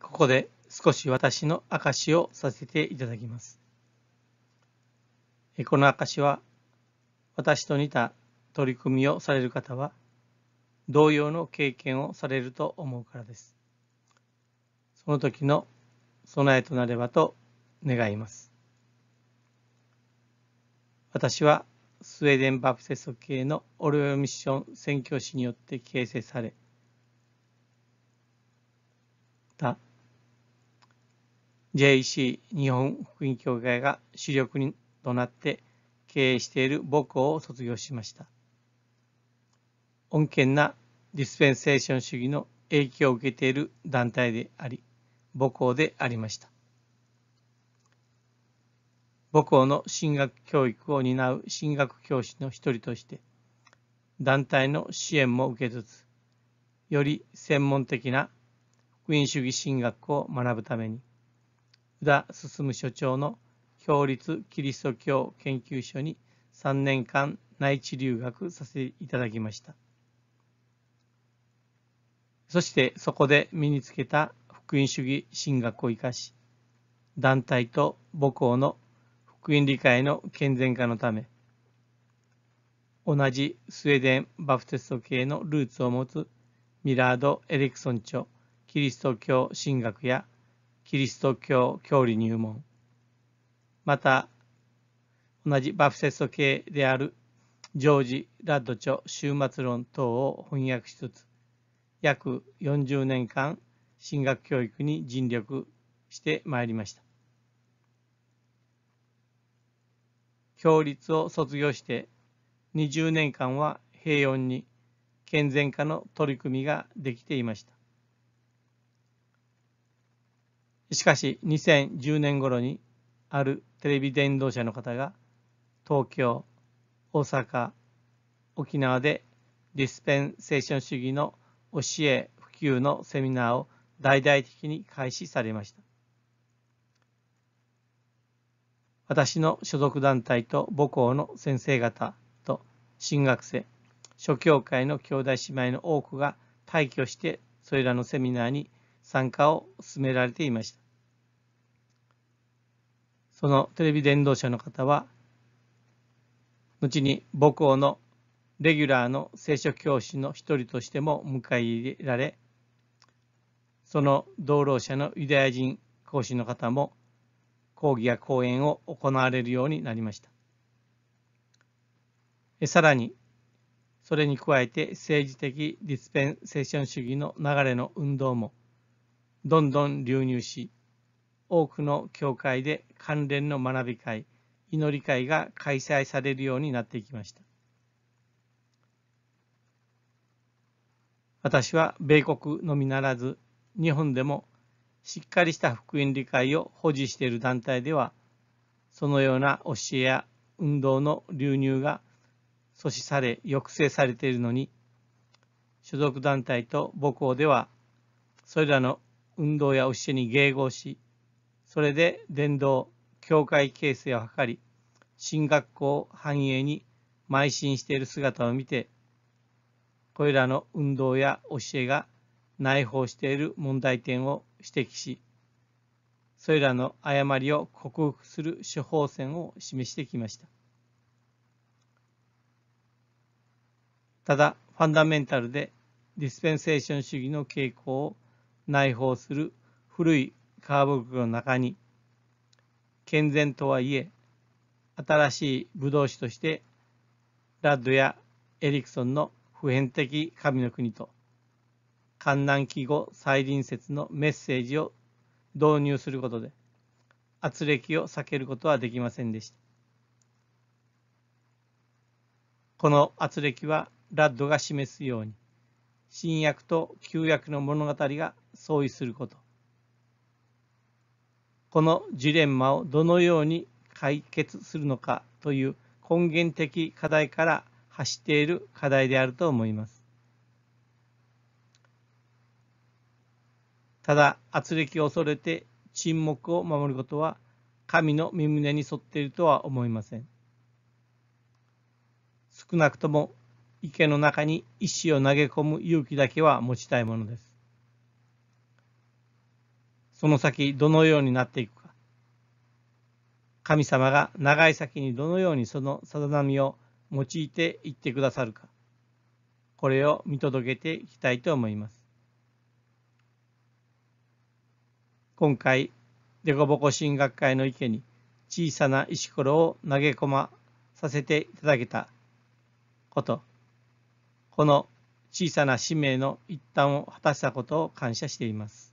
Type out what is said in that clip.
ここで少し私の証をさせていただきます。この証は、私と似た取り組みをされる方は、同様の経験をされると思うからです。その時の備えとなればと願います。私はスウェーデン・バプテスト系のオルオルミッション宣教師によって形成され、た JEC 日本福音協会が主力となって経営している母校を卒業しました。穏健なディスペンセーション主義の影響を受けている団体であり、母校でありました。母校の進学教育を担う進学教師の一人として、団体の支援も受けつつ、より専門的な福音主義神学を学ぶために宇田進所長の共立キリスト教研究所に3年間内地留学させていただきましたそしてそこで身につけた福音主義神学を生かし団体と母校の福音理解の健全化のため同じスウェーデンバプテスト系のルーツを持つミラード・エレクソン長、キリスト教神学やキリスト教教理入門、また、同じバプセスト系であるジョージ・ラッド著終末論等を翻訳しつつ、約40年間、神学教育に尽力してまいりました。教立を卒業して20年間は平穏に健全化の取り組みができていました。しかし2010年頃にあるテレビ伝道者の方が東京、大阪、沖縄でディスペンセーション主義の教え普及のセミナーを大々的に開始されました。私の所属団体と母校の先生方と新学生、諸教会の兄弟姉妹の多くが退去してそれらのセミナーに参加を進められていました。そのテレビ伝道者の方は、後に母校のレギュラーの聖書教師の一人としても迎え入れられ、その同労者のユダヤ人講師の方も講義や講演を行われるようになりました。さらに、それに加えて政治的ディスペンセーション主義の流れの運動もどんどん流入し、多くの教会で関連の学び会、祈り会が開催されるようになっていきました。私は米国のみならず、日本でもしっかりした福音理解を保持している団体では、そのような教えや運動の流入が阻止され、抑制されているのに、所属団体と母校では、それらの運動や牛に迎合し、それで伝道、教会形成を図り、新学校繁栄に邁進している姿を見て、これらの運動や教えが内包している問題点を指摘し、それらの誤りを克服する処方箋を示してきました。ただ、ファンダメンタルでディスペンセーション主義の傾向を内包する古い皮袋の中に健全とはいえ新しいブドウ酒としてラッドやエリクソンの普遍的神の国と観南記後再臨説のメッセージを導入することで圧力を避けることはできませんでしたこの圧力はラッドが示すように新約と旧約の物語が相違することこのジレンマをどのように解決するのかという根源的課題から発している課題であると思います。ただ、圧力を恐れて沈黙を守ることは神の身胸に沿っているとは思いません。少なくとも池の中に石を投げ込む勇気だけは持ちたいものです。その先どのようになっていくか。神様が長い先にどのようにその定波を用いていってくださるか。これを見届けていきたいと思います。今回、デコボコ学会の池に小さな石ころを投げ込まさせていただけたこと、この小さな使命の一端を果たしたことを感謝しています。